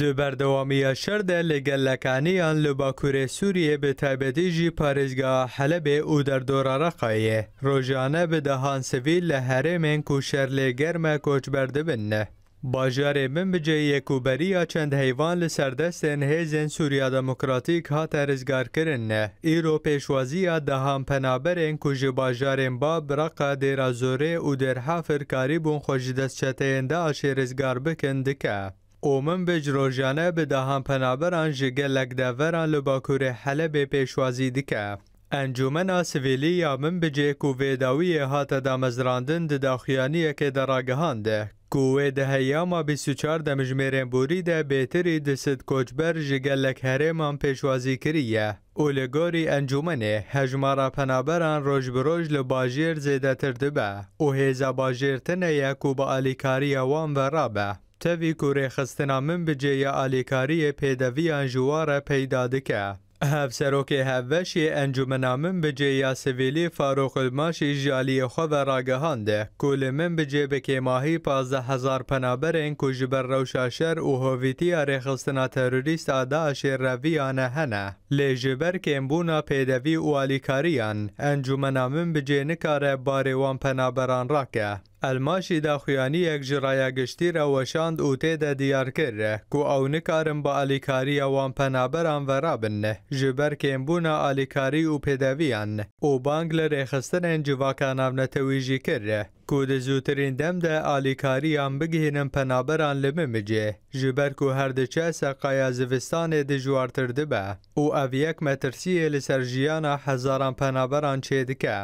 دوبەردەوامیە لباکور سوریه به تابدی جی پارزگاه تایبەتیژی او در دور رقایه. روژانه به دهان سویل لحره من کوشر شەر کوچ برده بنه باژارێ من بجێ یەکوبەریە چەند چند حیوان لسردست انهیزن سوریا دموکراتیک ها ایرو پیشوازی دهان دهان پنابر این کوژی باژارێن با برق دێرا او در حفر کاری دست چطه انده عشێ ڕزگار بکند که او من به به دهان پنابران جگلک دوران لباکور حلب پیشوازی دیکه. انجمن سویلی یا من بجه کو ویداوی هات دا مزراندن د داخیانی که ویده ده کوه ده هیاما 24 د بوری ده بیتری د سد کوچبر جگلک هرمان پیشوازی کریه اولگاری انجمنه هجمارا پنابران روش بروش لباجیر زیده تردبه او هیزا باجیر تنه یکو با آلیکاری وان و رابه تا وی که رخصتنامان به جای عالی کاری پیداوی آن جوار را پیدا ده کنند. هفت سروک هفت سویلی فاروق الماشی جالی خوب را گهاند. من به جای ماهی پازه هزار پنابر اینکه جبر و حوویتی رخصتنا تروریست آداش را وی آن هند. لی جبر کمبونا پیداوی و عالی کاری آن، انجامنامان به جای نکار پنابران را ئەلماشی داخویانیەک ji ڕایەگشتیرە وەشاند و تێدە دیارکردە کو ئەو نکارم بە ئالیکاری ئەوان پەنابەران ڤەرابنە ji ber کێمبوونا ئالیکاری و پێدەویان û بانگ لە رێخستنên civaka navnetewî jî kirre ku di zûtirên dem de alîkariyan bigihînin penaberan li mimicê ji ber ku her diçe seqaya zivistanê di jwartir dibe û ev yek metirsiyê li ser jiyana hezaran penaberan çê dike